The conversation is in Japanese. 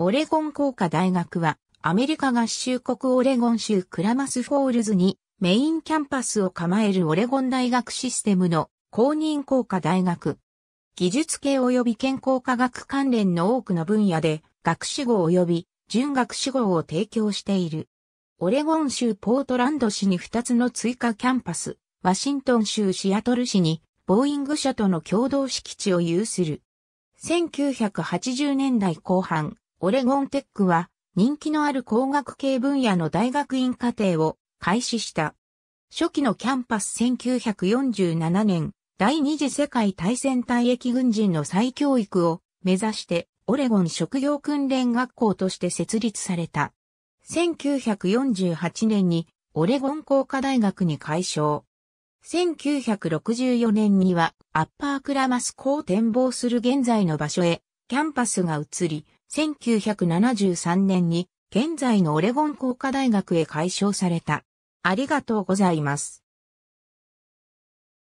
オレゴン工科大学は、アメリカ合衆国オレゴン州クラマスフォールズにメインキャンパスを構えるオレゴン大学システムの公認工科大学。技術系及び健康科学関連の多くの分野で学士号及び準学士号を提供している。オレゴン州ポートランド市に2つの追加キャンパス、ワシントン州シアトル市にボーイング社との共同敷地を有する。1980年代後半、オレゴンテックは人気のある工学系分野の大学院課程を開始した。初期のキャンパス1947年、第二次世界大戦退役軍人の再教育を目指してオレゴン職業訓練学校として設立された。1948年にオレゴン工科大学に改称。1964年にはアッパークラマス校を展望する現在の場所へキャンパスが移り、1973年に現在のオレゴン工科大学へ改称された。ありがとうございます。